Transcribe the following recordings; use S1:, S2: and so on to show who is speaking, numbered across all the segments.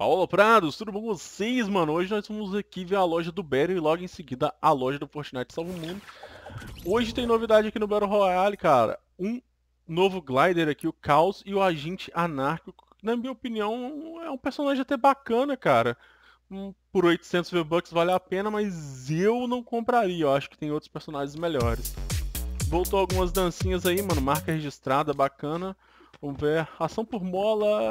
S1: Paula Prados, tudo bom com vocês, mano? Hoje nós vamos aqui ver a loja do Battle e logo em seguida a loja do Fortnite Salvo Mundo. Hoje tem novidade aqui no Battle Royale, cara. Um novo glider aqui, o Caos e o Agente Anárquico. Na minha opinião, é um personagem até bacana, cara. Por 800 V-Bucks vale a pena, mas eu não compraria. Eu acho que tem outros personagens melhores. Voltou algumas dancinhas aí, mano. Marca registrada, bacana. Vamos ver. Ação por mola.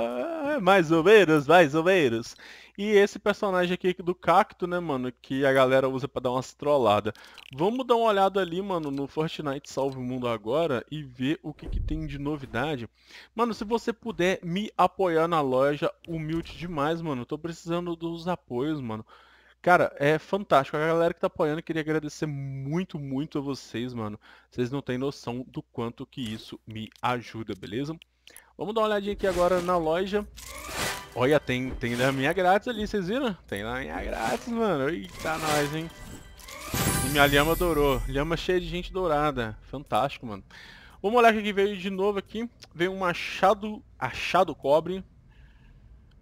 S1: É mais ou menos, mais ou menos. E esse personagem aqui do cacto, né, mano? Que a galera usa pra dar umas trolladas. Vamos dar uma olhada ali, mano, no Fortnite Salve o Mundo agora e ver o que, que tem de novidade. Mano, se você puder me apoiar na loja, humilde demais, mano. Tô precisando dos apoios, mano. Cara, é fantástico. A galera que tá apoiando, queria agradecer muito, muito a vocês, mano. Vocês não têm noção do quanto que isso me ajuda, beleza? Vamos dar uma olhadinha aqui agora na loja. Olha, tem, tem minha grátis ali, vocês viram? Tem minha grátis, mano. Eita, nós, hein? E minha lhama dourou. Lhama cheia de gente dourada. Fantástico, mano. Vamos olhar o que veio de novo aqui. Veio um machado, achado cobre.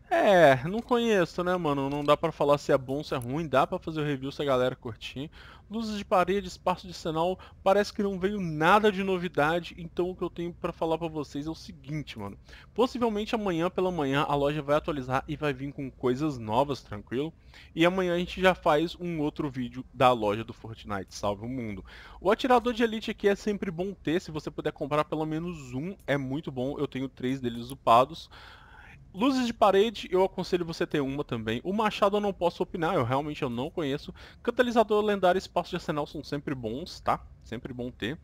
S1: É, não conheço, né, mano? Não dá pra falar se é bom, se é ruim. Dá pra fazer o review se a galera curtir. Luzes de parede, espaço de sinal, parece que não veio nada de novidade. Então o que eu tenho para falar para vocês é o seguinte, mano. Possivelmente amanhã pela manhã a loja vai atualizar e vai vir com coisas novas, tranquilo? E amanhã a gente já faz um outro vídeo da loja do Fortnite, salve o mundo. O atirador de elite aqui é sempre bom ter, se você puder comprar pelo menos um, é muito bom. Eu tenho três deles upados. Luzes de parede, eu aconselho você ter uma também. O machado eu não posso opinar, eu realmente eu não conheço. Catalisador lendário e espaço de arsenal são sempre bons, tá? Sempre bom ter.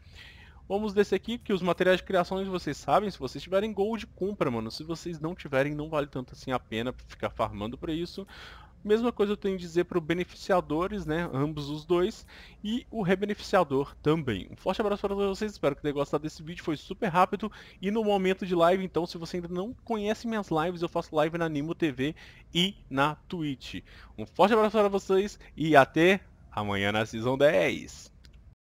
S1: Vamos descer aqui, que os materiais de criação vocês sabem, se vocês tiverem gold, compra, mano. Se vocês não tiverem, não vale tanto assim a pena ficar farmando pra isso. Mesma coisa eu tenho a dizer para os beneficiadores, né? Ambos os dois. E o rebeneficiador também. Um forte abraço para vocês. Espero que tenham gostado desse vídeo. Foi super rápido. E no momento de live, então, se você ainda não conhece minhas lives, eu faço live na Nimo TV e na Twitch. Um forte abraço para vocês e até amanhã na Season 10.